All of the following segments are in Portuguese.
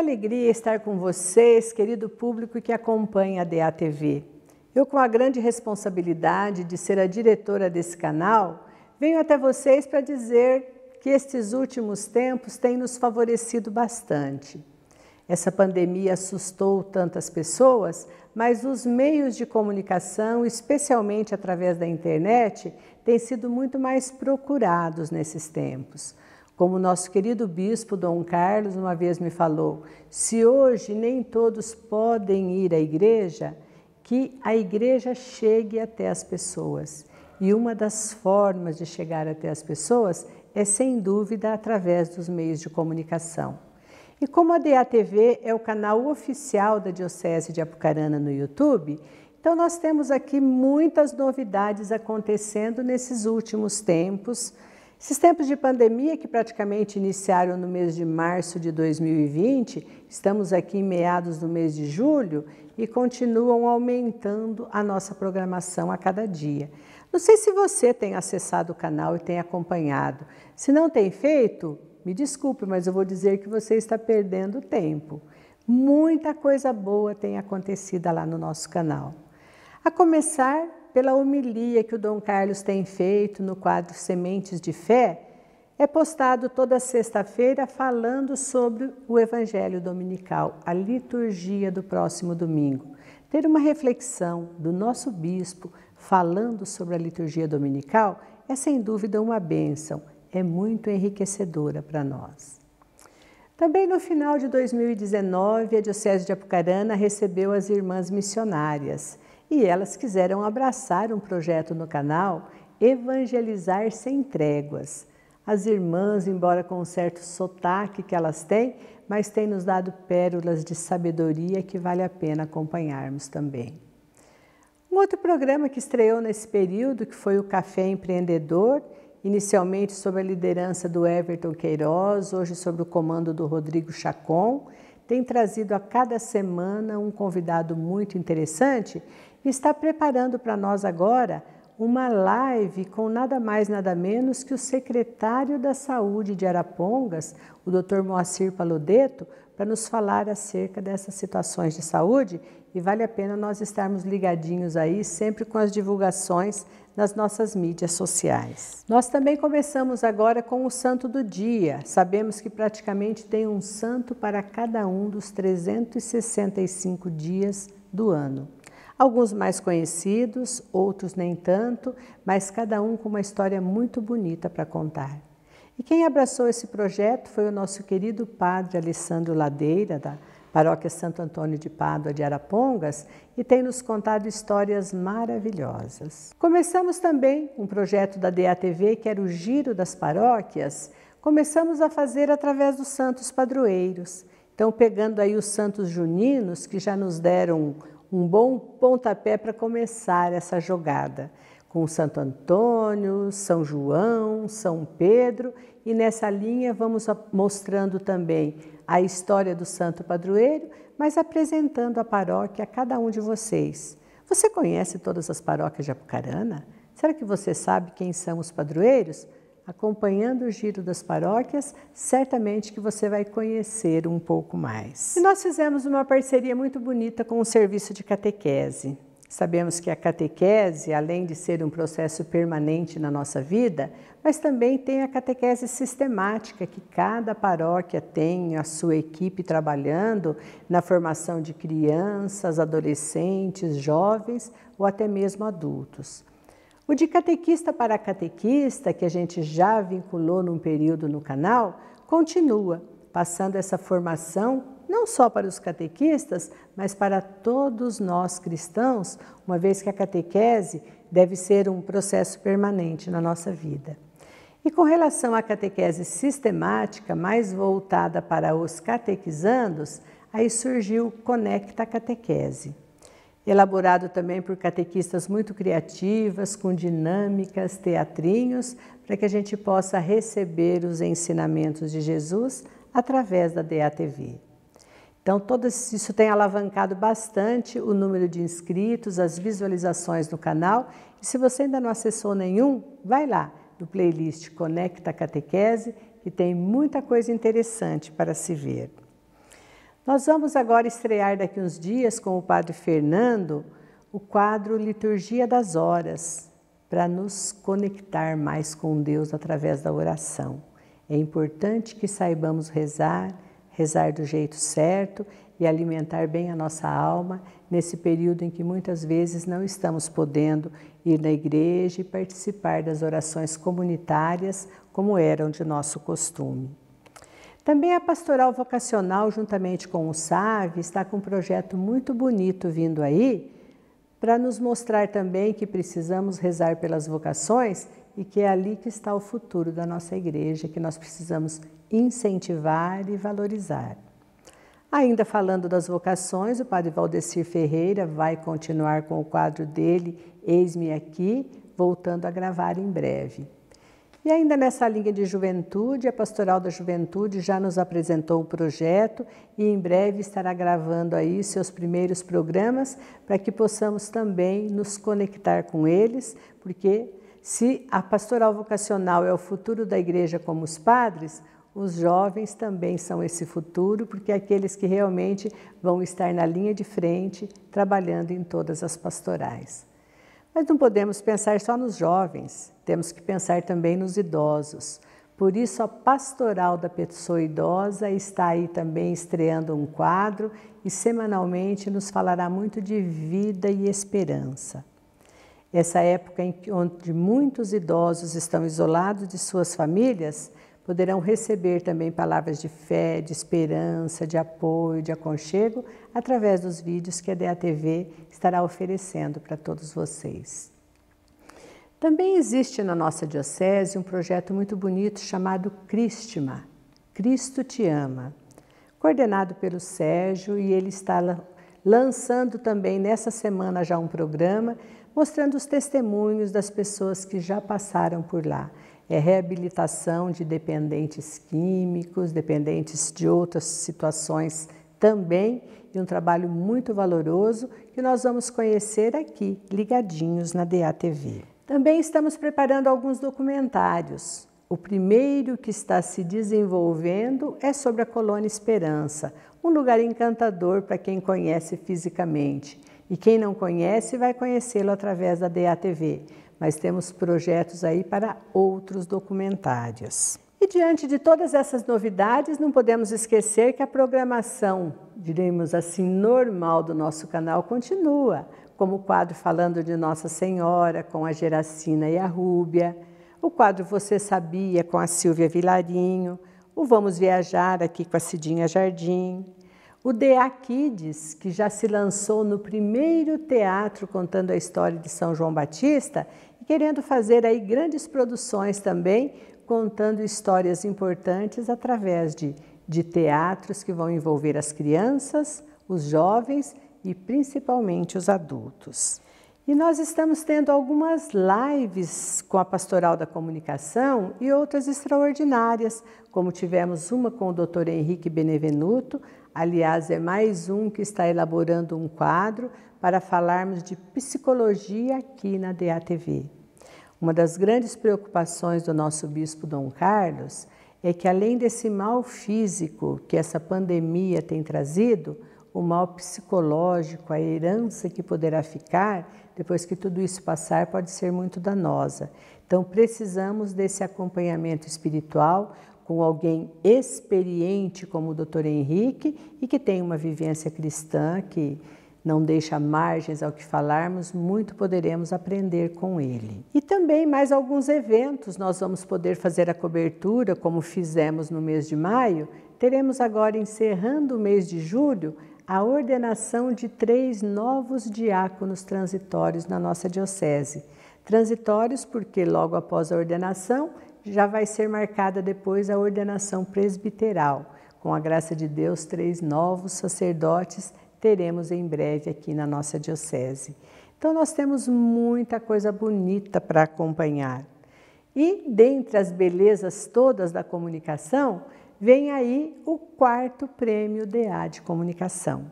alegria estar com vocês, querido público que acompanha a DATV. Eu, com a grande responsabilidade de ser a diretora desse canal, venho até vocês para dizer que estes últimos tempos têm nos favorecido bastante. Essa pandemia assustou tantas pessoas, mas os meios de comunicação, especialmente através da internet, têm sido muito mais procurados nesses tempos. Como nosso querido bispo Dom Carlos uma vez me falou, se hoje nem todos podem ir à igreja, que a igreja chegue até as pessoas. E uma das formas de chegar até as pessoas é, sem dúvida, através dos meios de comunicação. E como a DATV é o canal oficial da Diocese de Apucarana no YouTube, então nós temos aqui muitas novidades acontecendo nesses últimos tempos esses tempos de pandemia que praticamente iniciaram no mês de março de 2020, estamos aqui em meados do mês de julho e continuam aumentando a nossa programação a cada dia. Não sei se você tem acessado o canal e tem acompanhado. Se não tem feito, me desculpe, mas eu vou dizer que você está perdendo tempo. Muita coisa boa tem acontecido lá no nosso canal. A começar pela homilia que o Dom Carlos tem feito no quadro Sementes de Fé, é postado toda sexta-feira falando sobre o Evangelho Dominical, a liturgia do próximo domingo. Ter uma reflexão do nosso bispo falando sobre a liturgia dominical é sem dúvida uma bênção, é muito enriquecedora para nós. Também no final de 2019, a Diocese de Apucarana recebeu as Irmãs Missionárias e elas quiseram abraçar um projeto no canal Evangelizar Sem Tréguas. As irmãs, embora com um certo sotaque que elas têm, mas têm nos dado pérolas de sabedoria que vale a pena acompanharmos também. Um outro programa que estreou nesse período, que foi o Café Empreendedor, inicialmente sob a liderança do Everton Queiroz, hoje sob o comando do Rodrigo Chacon, tem trazido a cada semana um convidado muito interessante e está preparando para nós agora uma live com nada mais nada menos que o secretário da Saúde de Arapongas, o Dr. Moacir Palodeto, para nos falar acerca dessas situações de saúde e vale a pena nós estarmos ligadinhos aí, sempre com as divulgações nas nossas mídias sociais. Nós também começamos agora com o santo do dia. Sabemos que praticamente tem um santo para cada um dos 365 dias do ano. Alguns mais conhecidos, outros nem tanto, mas cada um com uma história muito bonita para contar. E quem abraçou esse projeto foi o nosso querido padre Alessandro Ladeira, da paróquia Santo Antônio de Pádua de Arapongas, e tem nos contado histórias maravilhosas. Começamos também um projeto da DATV que era o Giro das Paróquias. Começamos a fazer através dos santos padroeiros. Então, pegando aí os santos juninos, que já nos deram um bom pontapé para começar essa jogada, com Santo Antônio, São João, São Pedro, e nessa linha vamos mostrando também a história do santo padroeiro, mas apresentando a paróquia a cada um de vocês. Você conhece todas as paróquias de Apucarana? Será que você sabe quem são os padroeiros? Acompanhando o giro das paróquias, certamente que você vai conhecer um pouco mais. E nós fizemos uma parceria muito bonita com o serviço de catequese. Sabemos que a catequese, além de ser um processo permanente na nossa vida, mas também tem a catequese sistemática, que cada paróquia tem a sua equipe trabalhando na formação de crianças, adolescentes, jovens ou até mesmo adultos. O de catequista para catequista, que a gente já vinculou num período no canal, continua, passando essa formação não só para os catequistas, mas para todos nós cristãos, uma vez que a catequese deve ser um processo permanente na nossa vida. E com relação à catequese sistemática, mais voltada para os catequizandos, aí surgiu o Conecta Catequese elaborado também por catequistas muito criativas, com dinâmicas, teatrinhos, para que a gente possa receber os ensinamentos de Jesus através da DATV. Então, todo isso tem alavancado bastante o número de inscritos, as visualizações no canal. E se você ainda não acessou nenhum, vai lá no playlist Conecta Catequese, que tem muita coisa interessante para se ver. Nós vamos agora estrear daqui uns dias com o Padre Fernando o quadro Liturgia das Horas, para nos conectar mais com Deus através da oração. É importante que saibamos rezar rezar do jeito certo e alimentar bem a nossa alma nesse período em que muitas vezes não estamos podendo ir na igreja e participar das orações comunitárias como eram de nosso costume. Também a Pastoral Vocacional, juntamente com o SAV, está com um projeto muito bonito vindo aí para nos mostrar também que precisamos rezar pelas vocações e que é ali que está o futuro da nossa igreja, que nós precisamos incentivar e valorizar. Ainda falando das vocações, o padre Valdecir Ferreira vai continuar com o quadro dele, Eis-me Aqui, voltando a gravar em breve. E ainda nessa linha de juventude, a Pastoral da Juventude já nos apresentou o projeto e em breve estará gravando aí seus primeiros programas para que possamos também nos conectar com eles, porque se a pastoral vocacional é o futuro da igreja como os padres, os jovens também são esse futuro, porque é aqueles que realmente vão estar na linha de frente, trabalhando em todas as pastorais. Mas não podemos pensar só nos jovens, temos que pensar também nos idosos. Por isso, a Pastoral da Pessoa Idosa está aí também estreando um quadro e semanalmente nos falará muito de vida e esperança. Essa época em que, onde muitos idosos estão isolados de suas famílias, poderão receber também palavras de fé, de esperança, de apoio, de aconchego através dos vídeos que a DATV estará oferecendo para todos vocês. Também existe na nossa diocese um projeto muito bonito chamado Cristima, Cristo te ama, coordenado pelo Sérgio e ele está lançando também nessa semana já um programa mostrando os testemunhos das pessoas que já passaram por lá é reabilitação de dependentes químicos, dependentes de outras situações também, e um trabalho muito valoroso que nós vamos conhecer aqui, ligadinhos na DATV. Também estamos preparando alguns documentários. O primeiro que está se desenvolvendo é sobre a Colônia Esperança, um lugar encantador para quem conhece fisicamente. E quem não conhece vai conhecê-lo através da DATV mas temos projetos aí para outros documentários. E diante de todas essas novidades, não podemos esquecer que a programação, diremos assim, normal do nosso canal continua, como o quadro Falando de Nossa Senhora, com a Geracina e a Rúbia, o quadro Você Sabia, com a Silvia Vilarinho, o Vamos Viajar, aqui com a Cidinha Jardim, o DA Kids, que já se lançou no primeiro teatro contando a história de São João Batista querendo fazer aí grandes produções também, contando histórias importantes através de, de teatros que vão envolver as crianças, os jovens e principalmente os adultos. E nós estamos tendo algumas lives com a Pastoral da Comunicação e outras extraordinárias, como tivemos uma com o Dr. Henrique Benevenuto, aliás, é mais um que está elaborando um quadro para falarmos de psicologia aqui na DATV. Uma das grandes preocupações do nosso bispo Dom Carlos é que, além desse mal físico que essa pandemia tem trazido, o mal psicológico, a herança que poderá ficar depois que tudo isso passar pode ser muito danosa. Então, precisamos desse acompanhamento espiritual com alguém experiente como o Dr. Henrique e que tem uma vivência cristã que não deixa margens ao que falarmos, muito poderemos aprender com ele. E também mais alguns eventos nós vamos poder fazer a cobertura, como fizemos no mês de maio. Teremos agora, encerrando o mês de julho, a ordenação de três novos diáconos transitórios na nossa diocese. Transitórios porque logo após a ordenação já vai ser marcada depois a ordenação presbiteral. Com a graça de Deus, três novos sacerdotes teremos em breve aqui na nossa Diocese. Então, nós temos muita coisa bonita para acompanhar. E dentre as belezas todas da comunicação, vem aí o quarto prêmio DA de Comunicação.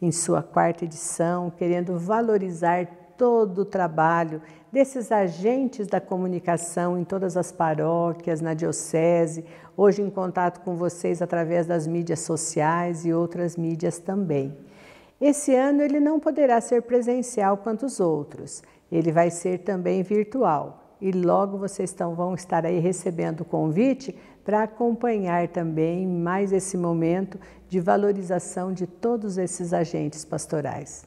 Em sua quarta edição, querendo valorizar todo o trabalho desses agentes da comunicação em todas as paróquias, na diocese, hoje em contato com vocês através das mídias sociais e outras mídias também. Esse ano ele não poderá ser presencial quanto os outros, ele vai ser também virtual. E logo vocês estão, vão estar aí recebendo o convite para acompanhar também mais esse momento de valorização de todos esses agentes pastorais.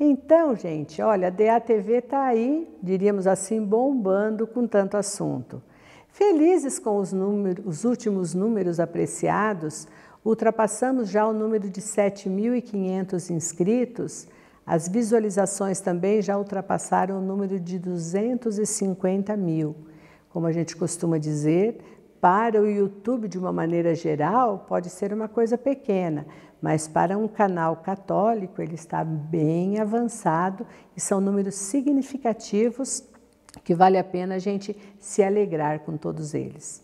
Então, gente, olha, a DATV está aí, diríamos assim, bombando com tanto assunto. Felizes com os, os últimos números apreciados, Ultrapassamos já o número de 7.500 inscritos, as visualizações também já ultrapassaram o número de 250 mil. Como a gente costuma dizer, para o YouTube, de uma maneira geral, pode ser uma coisa pequena, mas para um canal católico ele está bem avançado e são números significativos que vale a pena a gente se alegrar com todos eles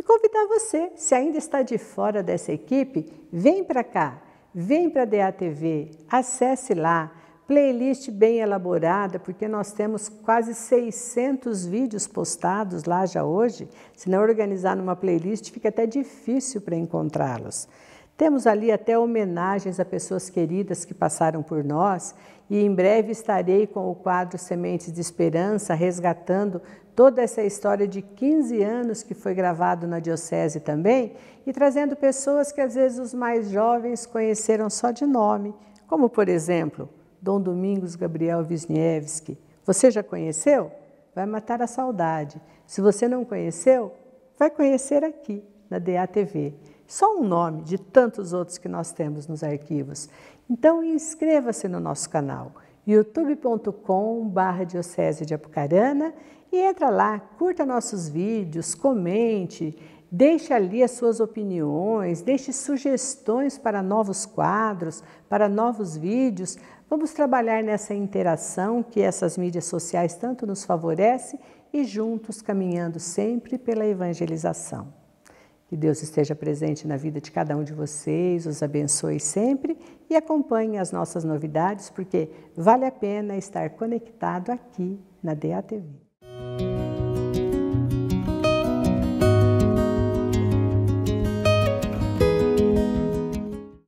e convidar você, se ainda está de fora dessa equipe, vem para cá, vem para a DATV, acesse lá, playlist bem elaborada, porque nós temos quase 600 vídeos postados lá já hoje. Se não organizar numa playlist, fica até difícil para encontrá-los. Temos ali até homenagens a pessoas queridas que passaram por nós e em breve estarei com o quadro Sementes de Esperança resgatando toda essa história de 15 anos que foi gravado na diocese também e trazendo pessoas que às vezes os mais jovens conheceram só de nome, como por exemplo, Dom Domingos Gabriel Wisniewski. Você já conheceu? Vai matar a saudade. Se você não conheceu, vai conhecer aqui na DATV. Só um nome de tantos outros que nós temos nos arquivos. Então inscreva-se no nosso canal youtube.com.br Diocese de Apucarana e entra lá, curta nossos vídeos, comente, Deixe ali as suas opiniões, deixe sugestões para novos quadros, para novos vídeos. Vamos trabalhar nessa interação que essas mídias sociais tanto nos favorecem e juntos caminhando sempre pela evangelização. Que Deus esteja presente na vida de cada um de vocês, os abençoe sempre e acompanhe as nossas novidades, porque vale a pena estar conectado aqui na DATV.